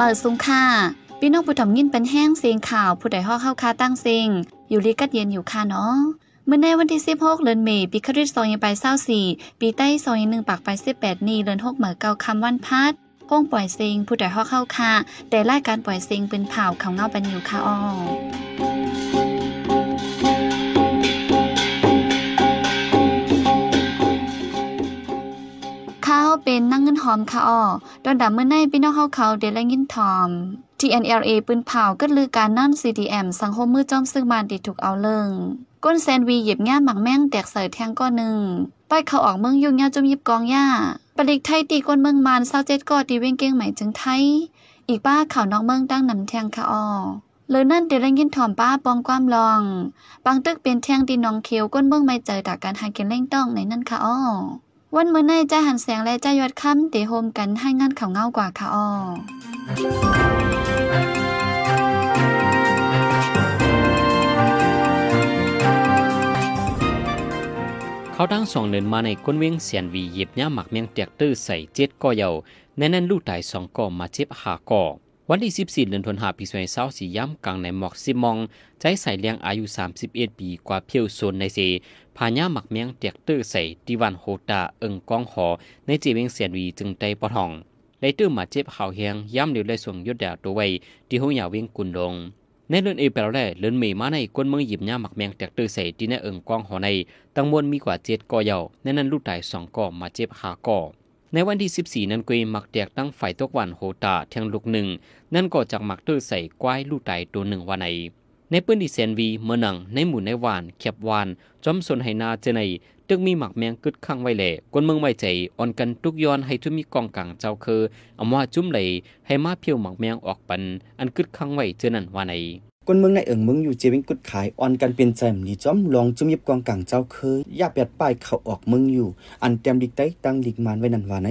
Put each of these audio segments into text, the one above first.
มาสุงค่ะพี่น้องผู้ถมยินเป็นแห้งเสียงข่าวผู้ใดห่อเข้าคาตั้งเสียงอยู่ลีกัดเย็นอยู่ค่ะเนาะเมื่อในวันที่16เดือนเมษปีคริสต์ศักราช24ปีใต้ซอยหนึ่งปากไป18นี้เดือน6เหมือเกาคำวันพัดก้องปล่อยเสียงผู้ใดห่อเข้าคาแต่รายการปล่อยเสียงเป็นเผาเขาเงาเป็นอยู่ค่ะอ้อขาเป็นนั่งเงินหอม ค่ะอ้อดอนดับเมื่อในพี่น้องเขาเขาเดลยินทอม TNLA ปืนเผาก็ลือการนั่น CDM สังคมมือจ้อมซึ่งมันติดถูกเอาเลิงก้นแซนวีหยิบง่าหมักแม่งแตกเสยแทงก้อนหนึ่งป้ายเขาออกเมืองยุ่งยาจุมยิบกองหญ้าปลิกไทยตีก้นเมืองมันเศร้าเจ็ดกอดีเว้งเก้งใหม่จึงไทย อีกป้าข่าวนอกเมืองตั้งนำแทงค่ะอ้อเลยนั่นเดลังยินถอมป้าปองความลอง บางตึกเป็นแทงดีนองเขียว ก้นเมืองไม่เจอแตกการหากินเล่งต้องในนั่นค่ะอ้อวันเมื่อในจะหันแสงและจะยอดค่ำเตะโฮมกันให้งานข่าวเงากว่าค่ะอ้อ เขาทั้งสองเดินมาในก้นเวียงเสียนวีหยิบย่าหมักเมียงเตียกตื้อใส่เจ็ดก่อเยาแน่นลูกตายสองก่อมาเจ็บหาก่อวันที่ 14เดือนธันวาคมปี2024ย้ำกลางในหมอกซิมอง ใจใส่เลี้ยงอายุ 31ปี กว่าเพียวโซนในเซพาญ่าหมักเมียงเตียกตื้อใส่ดิวันโฮตาเอิงกองหอ ในจีเวงเสียนวีจึงใจปะทอง ไดเตื้อมาเจ็บข่าวเฮียงย้ำเดียวได้ส่งยศดาตัวไว้ที่ห้องยาเวียงกุนลง ในเรื่อนเอเปรแรเรื่อนเมมาในก้นเมืองหยิบยาหมักแมงจากตื้อใส่ที่ในเอิงกองหอ ในตังมวลมีกว่าเจ็ดก่อเยาในนั้นลูกตายสองก่อมาเจ็บหาก่อในวันที่ 14 นั้นกวยหมักแดกตั้งฝ่ายตกวันโหตาเทียงลูกหนึ่ง นั่นก็จากหมักตื้อใส่ก้ายลู่ไตตัวหนึ่งวันในในพื้นดีเซนวี เมือหนังในหมู่ในวานเขียบวานจอมสนไหนาเจนในตึกมีหมักแมงกึดข้างไว้แหล่กวนเมืองไว้ใจอ่อนกันทุกย้อนให้ทุมีกองกลางเจ้าคืออํว่าจุ้มไหลให้มาเพียวหมักแมงออกปันอันกึดข้างไว้เจนั่นวานในคนเมืองในเอิงเมืองอยู่เจวิงกุดขายออนกันเป็นใจมนี่จอมลองจุมยิบกองกลางเจ้าเคยยาเปียดป้ายเขาออกเมืองอยู่ อันเต็มดิกไต้ตั้งดิกมันไว้นันวานไหน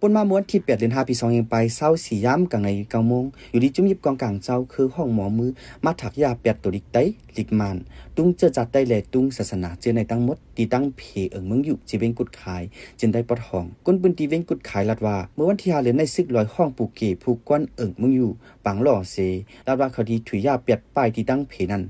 ปนมาม้วนที่เปียดเดือนห้าปีสองยังไปเศร้าสี่ย้ำกลางในเก้าโมง อยู่ดีจุมยิบกองกลางเจ้าคือห้องหมอมือมาถักยาเปียดตัวดิกไต้ดิกมันุ้งเจาจัดได้แลตุ้งศาสนาเจอในตั้งมดตีตั้งเพเอิงมึงอยู่จีเวงกุดขายจนได้ปดห้องก้นปืนตีเวงกุดขายลัดว่า เมื่อวันที่หาเลนในซึกลอยห้องปูเกผูกก้อนเอิงมึงอยู่ปังหล่อเสลัดว่าคขดีถุยยาเปียดป้ายตีตั้งเพนั้น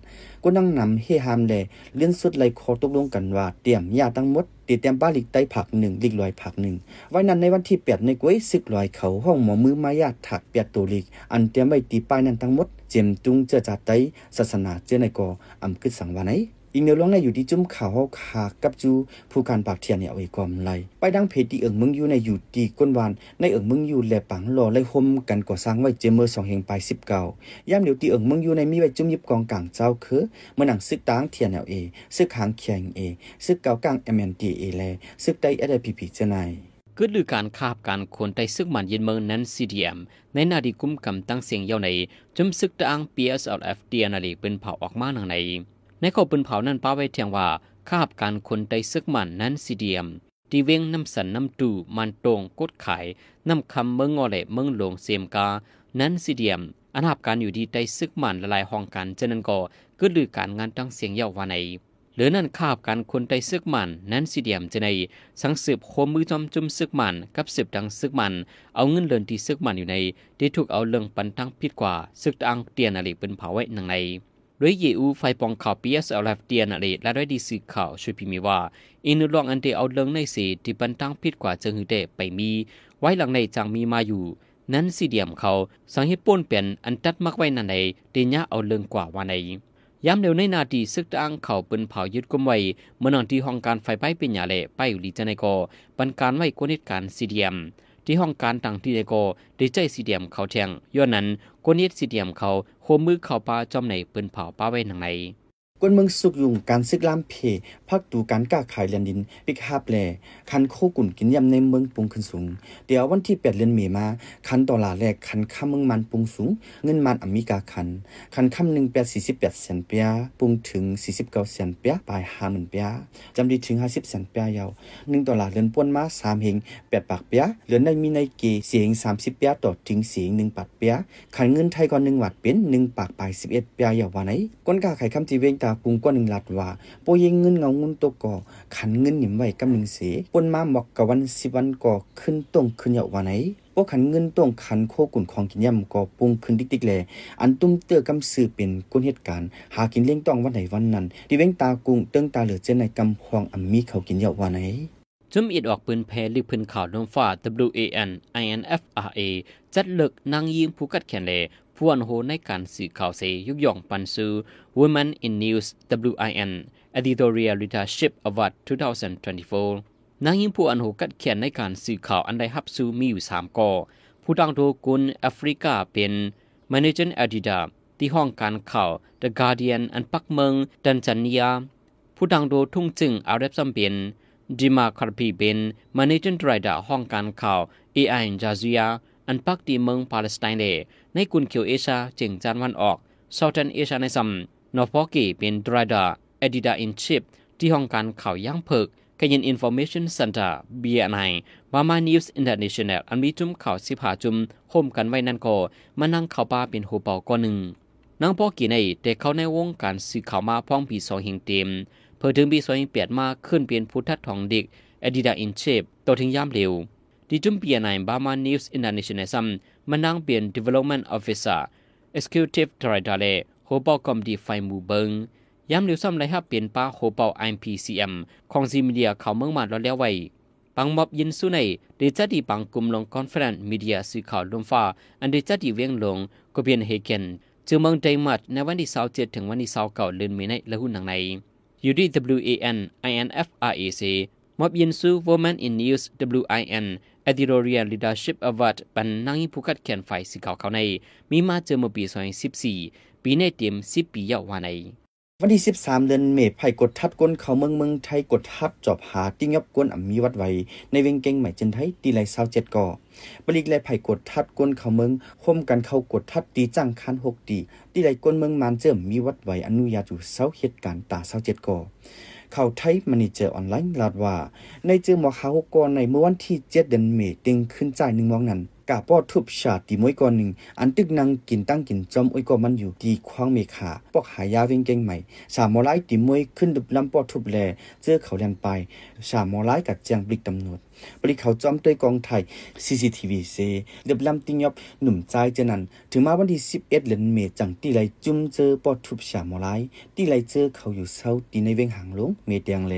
ก็นั่งนำเฮฮามแลเลื่อนสุดไหลคอตกลงกันว่า เตรียมยาตั้งมดตีแต้มบ้าลิกใต้ผักหนึ่งลิกลอยผักหนึ่งไว้นั้นในวันที่แปดในกวยซึกลอยเขาห้องหมอมือมายาถักเปียดตัวลิก อันเตรียมไว้ตีป้ายนั้นทั้งหมดเจียมจุงเจอจัดไต้ศาสนาเจอในกออำกึศสังวานัยอีกเนือลงในอยู่ที่จุ่มขาวขากกับจูผู้การปากเทียนเนี่ยเอาไวความไรไปดังเพจทีเอิงมึงอยู่ในอยู่ดีก้นวานในเอิงมึงอยู่แหลปังรอไล่ห่มกันก่อสร้างไว้เจมเมอร์สองเฮงไปสิบเก้าย่ามเดียวทีเอิงมึงอยู่ในมีไว้จุ่มยิบกองกลางเจ้าคือเมื่อหนังซึกตางเทียนเอาเอซึกหางแขียงเอซึกเกากลางเอ็มเอ็นดีเอแลซึกไดเอเดพีพีเจนายกึดลือการ คาบการคนไต้ซึกหมันเย็นเมืองนั้นซีดีเอ็มในนาดีกุ้มกำตั้งเสียงเย้าในจุ่มซึกตางปีเอสเอลเอฟดีนาดีเป็นเผาออกมาหนังในในข้อปืนเผานั้นป้าไว้เทียงว่าคาบการคนใดซึกมันนั้นสีเดียม ตีเวงน้ำสันน้ำดูมันตรงกดไขน้ำคำเมืองงอเละเมืองหลวงเสียมกา นั้นสีเดียมอันหับการอยู่ดีใดซึกมันละลายห้องกันเจนันก่อก็ดือการงานตั้งเสียงเยาววนันหรือนั่นคาบการคนใดซึกมันนั้นสีเดียมจะในสังสืบโคมมือจอมจุมซึกมันกับสืบดังซึกมันเอาเงินเลินที่ซึกมันอยู่ในที่ถูกเอาเรื่องปันทั้งพิดกว่าซึกตังเตียนอะไรเป็นเผาไว้หนังในด้วยเยอูไฟปองข่าวปีเอสเอลฟเตียนอะไรและด้วยดีสื่อข่าวช่วยพิมีว่าอินุลองอันเดเอาเลิงในเสที่บันตั้งพิดกว่าเจิงหือเดไปมี ไว้หลังในจังมีมาอยู่ นั้นสีเดียมเขา สังเหตุป้นเปลี่ยนอันตัดมักไว้นันในเตียะเอาเลิงกว่าวันในย้ำเร็วในนาทีซึกตั้งเข่าปืนเผายึดกุมไว้ เมื่อนอนที่ห้องการไฟไปเป็นอย่าเละไปอยู่ลีจันในกอปันการไว้กวนิตการสีเดียมที่ห้องการต่างที่ในโกได้ใจสีเดียมเขาแทงย้อนนั้นกวนิตสีเดียมเขาควมมือเข้าปลาจอมไหนปืนเผาป้าไว้ทางไหนกวนเมืองสุกยุงการซึกล้ามเพพักดูการก้าขายเลียนดิน ปิกฮาบแลคันโคกุ่นกินยำในเมืองปุงขึ้นสูง เดี๋ยววันที่แปดเดือนเมมา คันตอลลาแรกคันค่าเมืองมันปุงสูง เงินมันอเมริกาคัน คันค่ำหนึ่งแปดสี่สิบแปดเซนเปียปุงถึงสี่สิบเก้าเซนเปียปลายห้าหมื่นเปียจำดีถึงห้าสิบเซนเปียยาว หนึ่งตอลลาเรือนป้วนมาสามเฮงแปดปากเปียเลือนได้มีในเกเสียงสามสิบเปียต่อถึงเสียงหนึ่งปัดเปียคันเงินไทยก่อนหนึ่งวัดเป็นหนึ่งปากปลายสิบเอ็ดเปียยาววันไหนก้นกาขายคำจีเวงตากุงก้อนหนึ่งหลัดว่าโปเยเงินเงาเงินตัวก่อขันเงินหนิมไว้กำหนึ่งเสปนมาหมอกกับวันสิบวันก่อขึ้นตรงขึ้นยาววันไหนพวขันเงินต้องขันโคกุ่นของกินย่ำก่อปุงขึ้นติ๊กๆแลอันตุ้มเตื่อกำสื่อเป็นก้นเหตุการณ์หากินเลี้ยงต้องวันไหนวันนั้นดิเว้งตากุงเตื้งตาเหลือเจนในกำหวงอัมมีเขากินยาววันไหน จุ่มอิดออกปืนแพลหรือปืนข่าวน้มฟ้า WAN INFRA จัดเลิกนางยิงผู้กัดแขนเลผู้อันโหในการสื่อข่าวเสยุกย่องปันซู Women in News WIN Editorial Leadership Award 2024นางยิงผู้อันโหกัดเขียนในการสื่อข่าวอันได้ฮับซูมีอยู่สามก่อ ผู้ดังโทกุลแอฟริกาเป็น Managing Editor ที่ห้องการข่าว The Guardian อันปักเมืองดันจันเนียผู้ดังโดทุ่งจึงอาเรบซัมเปยนดิมาคาร์พีเป็น Managing Director ห้องการข่าว AI จาซียาอันปักตีเมืองปาเลสไตน์เดในกุนเขียวเอชาจึงจานวันออกเซาเทนเอชาในซัมนอฟอกีเป็นดราดาเอดิดาอินชิป ที่ห้องการข่าวย่างเพิกกยิน อินโฟเมชันเซ็นเตอร์ บีเอไนมามาอินเตอร์เนชั่นแนลอันมีจุ่มข่าวสิผาจุ่มโฮมกันไว้นั่นก็ มานั่งข่าวป้าเป็นหูเป่าก้อนหนึ่งนางพ่อกี่ในแต่เขาในวงการสื่อข่าวมาพ้องปีสองเฮงเต็มเพื่อถึงปีสองเฮงเปียดมาขึ้นเป็นพุทธทองเด็กเอดิดาอินเชฟตถึงย่ามเร็วဒီတွန်ပီအနาုิ်ဘာမာ News International ဆม်မနန်းပင် Development Officer Executive Director လေဟိုပေါကော်မတီဖိုင်မူဘบ်งย้ำเหลียวซ้ำไรฮับเปลี่ยนป้าโหเปา IMPCM ของซีมีเดียเขาเมืองมาแล้วแล้วไว้ปังมอบยินสู้ในเดจัดดีปังกลุ่มลงคอนเฟรนซ์มีเดียสื่อข่าวลมฟ้าอันเดจัดดีเวียงลงก็เปลี่ยนเฮเกนจึงเมืองใจมัดในวันที่27ถึงวันที่29เดือนมีนาและหุ้นหนังใน UDWAN INFRAC มอบยินสู้ Women in News WIN อดิโรเรียนลีดเดอร์ชิพอวัตป็นนังผู้กัดแขนฝ่ายสิเขาเขาใน มีมาเจอมา่ปีสองพันสิบสี่ปีในเต็มสิบปีเยาววานในวันที่13เดือนเมษภัยกดทับก้นเขาเมืองเมืองไทยกดทับจอบหาติงยับก้นอ่ำมีวัดไว้ในเวงเก่งใหม่เันไทยตีไรเศร้าเจ็ดก่อบริกลไผ่กดทับก้นเขาเมือง คมกันเขากดทับตีจังคันหกตีตีไรก้นเมืองมานเจิมมีวัดไว้อนุญาตอยู่เศร้าเหตุการณ์ตาเศร้าเจ็ดก่อเขาไทยมันเจอออนไลน์ลาดว่า ในเจอหมอขาวกอในเมื่อวันที่เจ็ดเดือนเมษติงขึ้นใจหนึ่งมองนั้นกาปอทุบชาติมวยก่อนหนึ่งอันตึกนังกินตั้งกินจอมอุยก็มันอยู่ดีควางเมฆาปอกหายาวิ่งเก่งใหม่ สามมอไลติมวยขึ้นดุบลำปอทุบแลเจอเขาแลนไป สามมอไลกัดเจียงบลิกตำนวดบริเขาจอมด้วยกองไทย CCTV เซเดือบลำติงยอบหนุ่มใจเจนัน ถึงมาวันที่ 11เดือนเมษจังตีไรจุ่มเจอปอดทุบฉามอไลตีไรเจอเขาอยู่เศร้าตีในเวงหางลง เมเดียงเล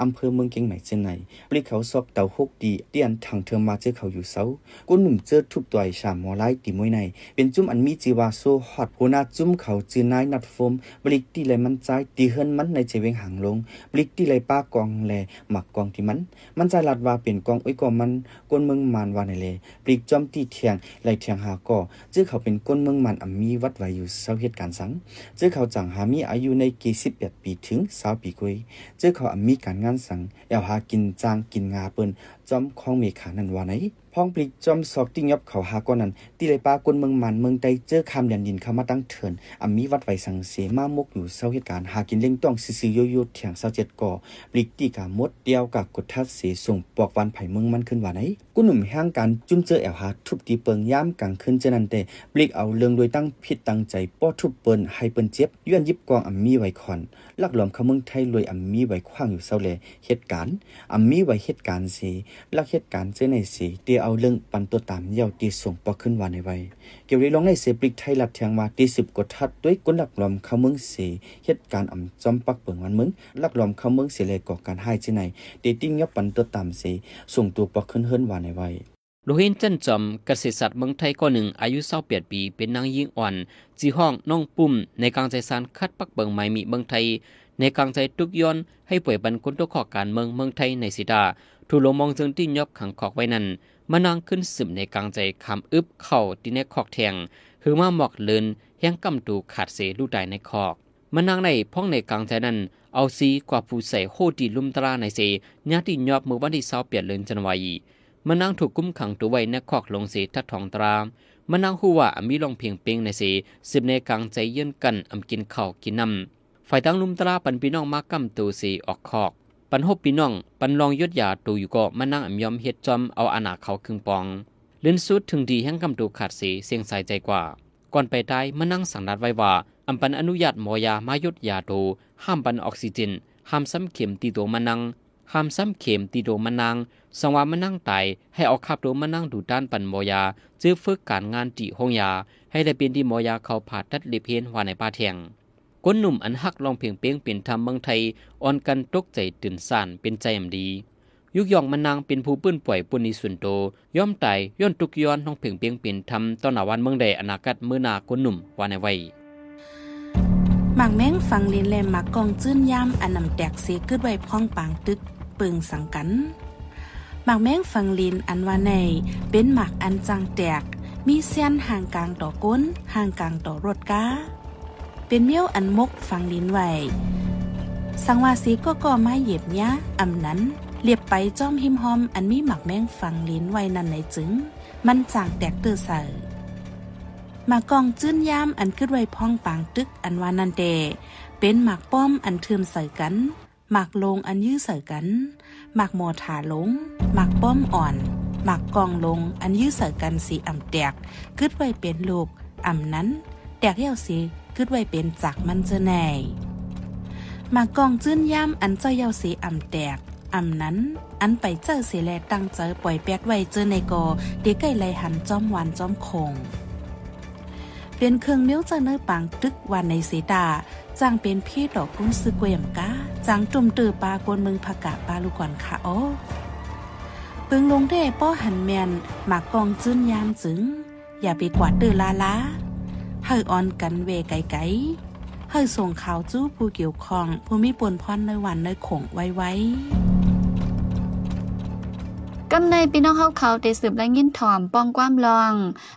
อำเภอเมืองเก่งใหม่เจนไหนบริเขาสอบเตาฮกดีเตียนทางเธอมาเจอเขาอยู่เศร้ากูหนุ่มเจอทุบต่อยฉามอไลตีมวยในเป็นจุ่มอันมีจีวาโซฮอตหัวหน้าจุ่มเขาจือนายนัดฟมบริกตีไรมันใจตีเฮิรนมันในเจเวงหางลงบริกตีไรป้ากองแลหมักกองที่มัน มันใจหลัดว่าเป็นกองอุ้ยก็มันก้นเมืองมันว่าในเลยปลีกจอมตีเทียงไหลเทียงหาก็จื้อเขาเป็นก้นเมืองมันอามีวัดไว้อยู่เสาเหตุการสังจื้อเขาจังหามีอายุในกี่สิบแปดปีถึงสาวปีกุยจื้อเขาอามีการงานสังเอาหากินจ้างกินงาเปิ้นจอมของเมขานั่นว่าไอพ้องปลิกจอมสอกติงยบเขาหาก้อนนั้นตีเลยปากวนเมืองมันเมืองใดเจอคำยดนดินเข้ามาตั้งเถินอามีวัดไวสังเสมามกอยู่เศร้าเหตุการณ์หากินเล่งต้องซื้อโยโย่เถียงเศร้าเจ็ดก่อปลิกตีกามดเดียวกับกดทัดเสส่งปอกวันไผ่เมืองมันขึ้นว่าไหนกุหนุ่มแห้งการจุนมเจอแอวหาทุบตีเปิงย่ำมกลางึ้นเจนันเตปลิกเอาเรื่องโดยตั้งผิดตั้งใจป้อทุบเปิลให้เปิลเจ็บยื่นยิบกองอามีไวคอนลักหลอมเข้าเมืองไทยรวยอามีไวคว้างอยู่เศร้าเลยเหตุการณ์อามีไวเหตุการณ์เสลักเหตุการณ์เจอในเสเดียเอาเรื่องปันตัวตามเยาวตีส่งปอขึ้นวานในไว้เกี่ยวได้ร้องในเสปริกไทยลัดเทียงมาตีสิบกดทัดด้วยก้นหลักลอมเข้าเมืองเสียเหตุการณ์อ่ำจอมปักเปิงวันเมืองหลักลอมเข้าเมืองเสียเลยก่อการให้ที่ไหนเดติ้งยับปันตัวตามเสียส่งตัวปอขึ้นเฮิรนวานในไว้ลูกหินเจนจอมเกษตรศาสตร์เมืองไทยก้อนหนึ่งอายุเศร้าเปียดปีเป็นนางยิ่งอ่อนจีห้องน้องปุ่มในกลางใจสารคัดปักเปิงไม้มีเมืองไทย ในกลางใจทุกย้อนให้ป่วยบรรคุนตัวขอการเมืองเมืองไทยในสิดาถูลมองจึงที่ยอบขังขอกไว้นั่นมานั่งขึ้นซึมในกลางใจคำอึบเข่าที่ในคอกแทง หือมาหมอกเลินแห้งกำดูขาดเสลูกใดในคอกมานั่งในพ้องในกลางใจนั้น เอาซีกว่าผู้ใส่โคดีลุ่มตราในเสญาติยอบมือวันที่เศร้าเปลี่ยนเลินจันวายมานั่งถูกกุ้มขังตัวไว้ในคอกลงเสทัดทองตรา มานั่งหูว่ามีลองเพียงเปียงในเสสืบในกลางใจเยื่นกันอำกินเข่ากินน้ำฝ่ายตั้งลุ่มตราปันพี่น้องมากกำตูเสออกคอกันหบปีน้องปันลองยดยาตูอยู่ก็มานั่งอ่มยอมเฮ็ดจอมเอาอนาเขาคึงปองลิ้นสุดถึงดีแห่งกำดูขาดสีเสียงใสใจกว่าก่อนไปได้มานั่งสังนัดไว้ว่าอัมปันอนุญาตหมอยามายศดยาตูห้ามปันออกซิเจนห้ามซ้ำเข็มตีโดมานั่งห้ามซ้ำเข็มตีโดมานั่งสังวามานั่งไตให้ออกขับโดมานั่งดูด้านปันมอยาจื้อฝึกการงานจีห้องยาให้ได้เป็นที่มอยาเขาผ่าตัดลิเพนหวาในป่าแทงคนหนุ่มอันฮักลองเพียงเปียงเป็นธรรมำบางไทยอ่อนกันตกใจตื่นสานเป็นใจอำดี ยุกย่องมันนางเป็นผู้ปื้นป่วยปุนิสุนโตย่อมตายย่อนทุกย้อนน้องเพียงเปียงเป็นธรรมต้นหนาวันเมืองใดอนาคตมื้อนาคนหนุ่มวานไว้หมากแมงฟังเลนแลมหมากกองจื้นยาำอันนำแตกเสกึดไว้พ้องปางตึกปึงสังกัน หมากแมงฟังลินอันว่าในเป็นหมากอันจังแตก มีเส้นห่างกลางต่อก้นห่างกลางต่อรถกา้าเป็นเมี้ยวอันมกฟังดินไหว สังวาสีก็ก่อไม้เหยียบยะอ่ำนั้นเรียบไปจ้อมหิมหอมอันมีหมักแมงฟังลิ้นไวนั่นในจึง มันจางแตกตื้อเสอมากองจื้นย่ามอันขึ้นไว้พองปางตึกอันวานันเตเป็นหมักป้อมอันเทิมใส่กัน หมักลงอันยื้อใส่กัน หมักหมอถาลง หมักป้อมอ่อน หมักกองลงอันยื้อใส่กันสีอ่ำแตกขึ้นไวเป็นลูกอ่ำนั้นแตกเยี่ยวสีขึ้นไว้เป็นจากมันเจอแนมากองจื้นย่ำอันเจ้าเยาสีอ่ำแตกอ่ำนั้น อันไปเจอเสียแลตั้งเจอปล่อยแปดไว้เจอในกเดีกยใกล้ไหลหันจอมวันจอมคงเป็นเครื่องเมี้ยวเจอเนื้อปังตึกวันในเสดาจางเป็นพี่ดอกกุ้งซึอเวยมกาจางจุ่มตือปลากวนมึงผักกะปลาลูกก่อนค่ะโอ้ปึงลงได้ป้อหันแมนหมากกองจื้นยามจึง อย่าไปกวาดตือลาลาเฮอออนกันเวไกไๆเฮอส่งข่าวจู้ผู้เกี่ยวข้องผู้มีปนพรในวันในขงไว้้กำในปีน้องเฮาเขาเตสืบและยินถอม ป้องความลอง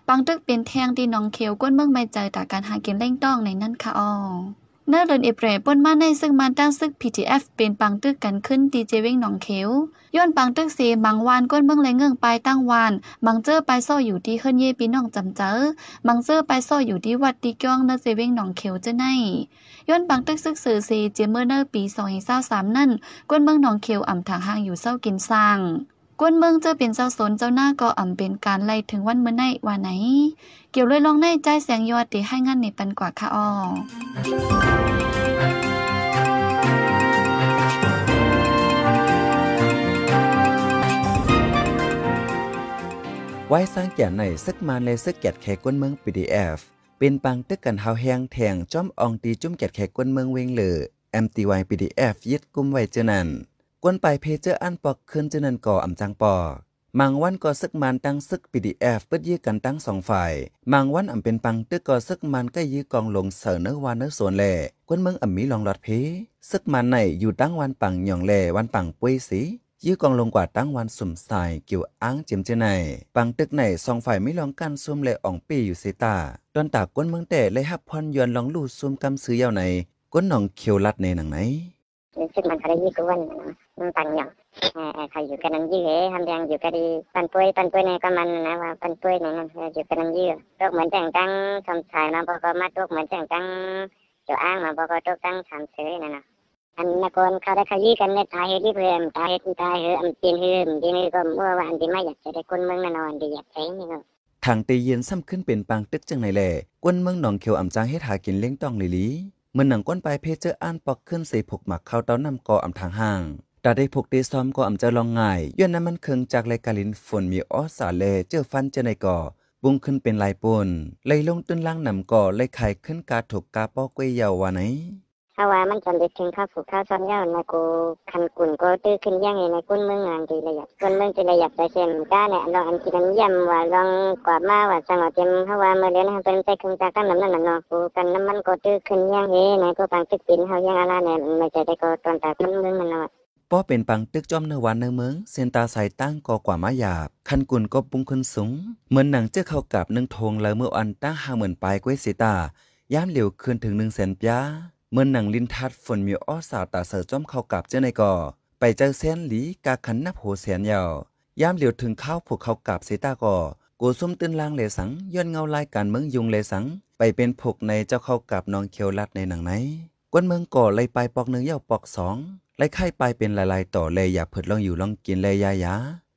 ปังตึกเป็นแทงที่น้องเขียวก้นเมืองไม่ใจแต่การหากินเล่งต้องในนั่นค่ะอ๋อเนื้อเดินเอเปรป้นมาในซึ่งมันตั้งซึก PTF เป็นปังตึกกันขึ้นดีเจวิ่งหนองเขียวย้อนปังตึกเสบางวานก้นเบื้องไรเงื่องปลายตั้งวานบางเจอไปซ้ออยู่ที่เฮิรนเย่ปีน้องจำเจอบางเจอไปซ้ออยู่ที่วัดตีก้องเนื้อเจวิ่งหนองเขียวจะไในย้อนปังตึกซึกสื่อเสเจมเมอร์เนอร์ปีสองหศ้สามนั่น ก้นเบื้องหนองเขียวอ่ำถางห่างอยู่เศร้ากินสร้างกวนเมืองเจ้าเป็นเจ้าสนเจ้าหน้าก็อ่ำเป็นการไล่ถึงวันเมื่อไหนว่าไหน เกี่ยวเลยลองในใจแสงยอดตีให้งานในปันกว่าค่ะอ๋อไว้สร้างแก่ในซึกมาในซึกแกดแขกกวนเมือง PDF เป็นปังตึกกันเฮาแหงแทงจ้อมอองตีจุ้มแกดแขกกวนเมืองเวงเหลือ MTY PDF ยึดกุมไว้เจนั้นกวนไปเพเจอร์อันปอกขึ้นเจนันก่ออำจังปอกมังวันก็อซึกมันตั้งซึก PDF เปิดยื้อกันตั้งสองฝ่ายมังวันอำเป็นปังตึกก็อซึกมันก็ยื้อกองลงเสนอวานเนอส่วนแหล่กวนเมืองอำมีลองหลอดเพซึกมันไหนอยู่ตั้งวันปังหยองแหล่วันปังปุ้ยสียื้อกองลงกว่าตั้งวันสุ่มสายเกี่ยวอ้างเจียมเจไหนปังตึกไหนสองฝ่ายไม่ลองกันซุ่มแลอ่องปีอยู่เซตาตอนตากกวนเมืองแต่เลยฮับพรยวนลองลู่ซุ่มกำซื้อเยาวไหนกวนหนองเขียวลัดในหนังไหนเูืสึมันอะไรยี่กวนนะมันตังอย่างไออเขาอยู่กันนั่งยื้อฮ่ทำแดงอยู่กันดีปันปวยปันปวยในก็มันนะว่าปันปวยในนั้นอยู่กันนั่งยื้อตัเหมือนแต่งตั้งสมชายมาบอกก็มาตัวเหมือนแต่งตั้งเจ้อ้างมาบอกก็ตัวตั้งทำเสื้อนั่นนะอันนักโกนเขาได้ขยี้กันในตายเที่เพื่อนตายเฮตายเฮื่ออันเปลี่ยนเฮื่อมีนี่ก็เมื่อวานที่ไม่อยากจะได้คนเมืองแน่นอนดีอยากใช้นี่ก็ทางตีเย็นซ้ำขึ้นเป็นปางตึกจังในแหล่กวนเมืองหนองเขียวอ่ำจางให้ทากินเลี้ยงต้องลิลี่เมื่อหนังก้นไปเพเจออ่านปอกขึ้นเสผูกหมักเข้าเต้านำกออำทางห้างตาได้ผูกตีซ้อมก็อำเจะลองง่ายย้อนน้ำมันเคืองจากไรกาลินฝนมีออสาเลเจอฟันเจอในก่อบุ้งขึ้นเป็นลายปนไลลงต้นล่างนำก่อไลไข่ขึ้นกาถูกกาปอกเกวยยาววาไหนถ้าว่ามันจะเล็กถึงข้าวฝูข้าวซ้อนยาวนะกูคันกุ่นก็ตื้อขึ้นย่างไงในกุ้นเมืองงานดีระยับกุ้นเมืองจะระยับใจเช่มก้าเนี่ยลองอันที่นั้เยี่ยมว่าลองกวาดมาว่าสังหวะเต็มเพราะว่าเมื่อเดือนนะเป็นใจคึ่งจากกันน้ำนั่นน่ะเนาะกูกันน้ำมันก็ตื้อขึ้นย่างเฮ้ในกูปังตึกปิ้นเขาย่างอะไรเนี่ยไม่ใช่ได้ก็ตอนแต่กุ้นเมืองมันเนาะป้อเป็นปังตึกจอมเนื้อวันเนื้อเมืองเซนตาใส่ตั้งก่อกว่ามาหยาบคันกุ่นก็ปุ้งขึ้นสูงเหมือนหนังเจ้าเข้ากับหนึ่งทงแล้วเมื่ออันตั้งห้าหมื่นปลายกวยสีตาย้ำเหลียวคืนถึงหนึ่งแสนปยาเมื่อหนังลินทัดฝนมีอ้อสาวตาเสือจอมเข้ากับเจ้าในก่อไปเจอเส้นหลีกาขันนับโหเสียนยาว ยามเหลียวถึงข้าวผูกเข้ากับเสตาก่อกูซุ่มตื้นล่างเลสังย้อนเงาลายการเมืองยุงเลสัง ไปเป็นผูกในเจ้าเข้ากับน้องเคียวลัดในหนังไหน กวนเมืองก่อเลยไปปอกหนึ่งเย่าปอกสองไล่ไข่ไปเป็นลายๆ ต่อเลยอยากเผิดลองอยู่ลองกินเลยยายา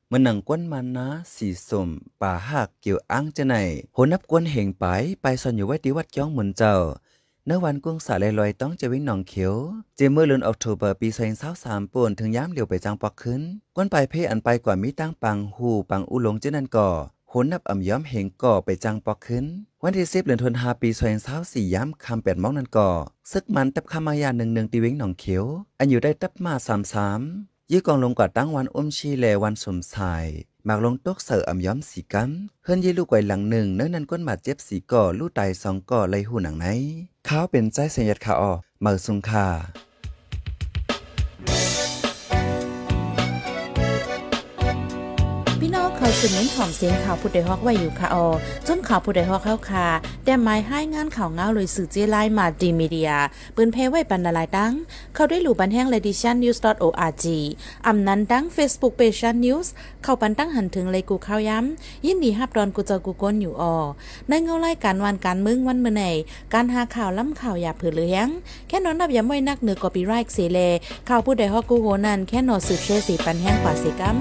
เมื่อหนังกวนมันนะสีสมป่าหักเกี่ยวอ้างจะไหนโหนับกวนเหงไปไปสอนอยู่ไว้ตีวัดย้องเหมือนเจ้านวันกุ้งสาลลอยต้องจะวิ่งหนองเขียวเจมเมื่อเดือนออกตุร์ปีเาสามปวนถึงย้ำเหลียวไปจังปอกขึ้น ก้นไปเพ่อันไปกว่ามีตั้งปังหูปังอุลงเจนันก่อหนนับอ่ำย้อมเหงก่อไปจังปอกขึ้น วันที่สิบเดือนธันวาปีเาสี่ย้ำคำแปดมองนันก่อ ซึกมันตับคามายาหนึ่งหนึ่งตีวิ่งหนองเขียว อันอยู่ได้ตับมาสามสามยื้อกองลงกว่าตั้งวันอุ้มชีแลวันสมสายหมากลงตกเสืออมย้อมสีกำเฮินยีลูกไกวหลังหนึ่ง เนื้อนันก้นบาดเจ็บสีก่อ ลู่ตายสองก่อไรหูหนังไหนเขาเป็นใจเสียดขาออกเมาสุงขาอยสืบเน้นหอมเสียงข่าวผู้ใดฮอกไว้อยู่ค่ะออจนข่าวผู้ใดฮอกเข้าค่ะ แต่หมายให้งานข่าวเงาเลยสื่อเจายมาดีมีเดียปืนเพไว้บรรดาลายดังเข้าได้หลู่บันแห้งเลดิชันนิวส์ .org ออานั้นดังเฟซบุ๊กเพจชันนิวส์เข้าปันตั้งหันถึงเลยกูเข้าย้ำยินดีฮับดอนกูเจอกูก้นอยู่ออในเงาไล่การวันการมึงวันเมื่อไหนการหาข่าวล้ำข่าวอย่าเผือเลี้ยงแค่นอนนับย้ำไว้นักเหนือกอบีไรค์เสเลข่าวผู้ใดฮอกกูโหนันแค่นอสืบเชสีปันแห้งกว่าสีกัม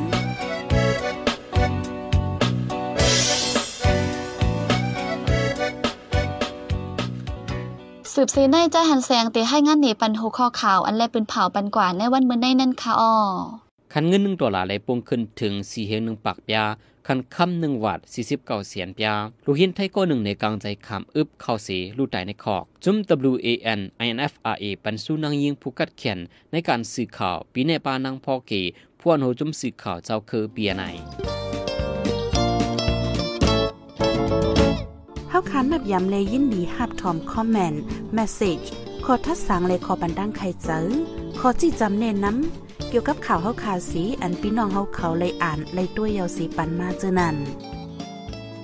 สืบซีในใจหันแสงเตให้งานเหนปันโหขคอข่าวอันแลปืนเผาปันกว่าในวันเมื่อในนั่นค่ะอ๋อคันเงินหนึ่งตัวหลาเลไปวงขึ้นถึงสี่เฮงหนึ่งปักปยาคันคำหนึ่งวัดสี่สิบเก้าเสียนยาลูกหินไทยก็หนึ่งในกลางใจคำอึบเข้าสีลูกไตในคอก จุ้ม W A N I N F R A ปันสู้นางยิงผู้กัดเขียนในการสื่อข่าวปีในปานางพอเกพ่วนโหจุ้มสื่อข่าวเจ้าคือเบียไหนาคันแบบยามเลยยินดีหับทอมคอมเมนต์เมสเซจขอทัดสางเลยขอบันดังใครเจอขอจีจำเน้นน้ำเกี่ยวกับข่าวเฮาคาสีอันพี่น้องเฮาเขาเลยอ่านเลยด้วยเยาสีปันมาเจอนั่น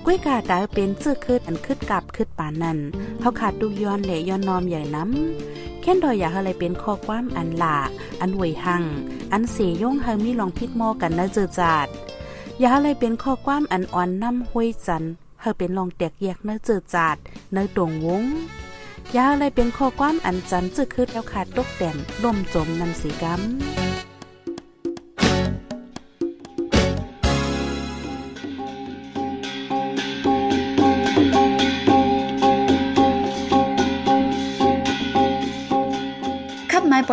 กล้วยกาดาวเป็นเจือคืดอันคืดกับคืดปานนั้นเฮาขาดดูย้อนเลย้อนนอมใหญ่น้ำแค่นดอยอยากอะไรเป็นข้อความอันหลาอันหวยหังอันเสียย่งเฮามีลองพิดมอกันนะเจอจาดอยากอะไรเป็นข้อความอันอ่อนน้ำห้วยจันอเป็นลองแตกแยกเนื้อจืดจาด เนื้อตรงวงยาอะไรเป็นข้อความอันจันจืดคืดแล้วขาดตกแต่งล่มจมนันสีกำ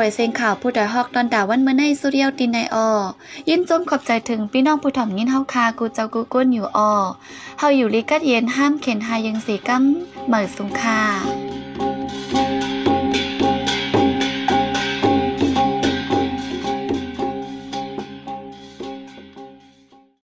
ยเซ็งข่าวผู้ดอยฮอกตอนดาวันเมื่อในสุเรียตินในออยินจมขอบใจถึงพี่น้องผู้ถ่อมยินเฮาคากูเจ้ากูก้นอยู่ออเฮาอยู่ลิกัดเย็นห้ามเข็นหายังสีกั้มเหมือสุงคา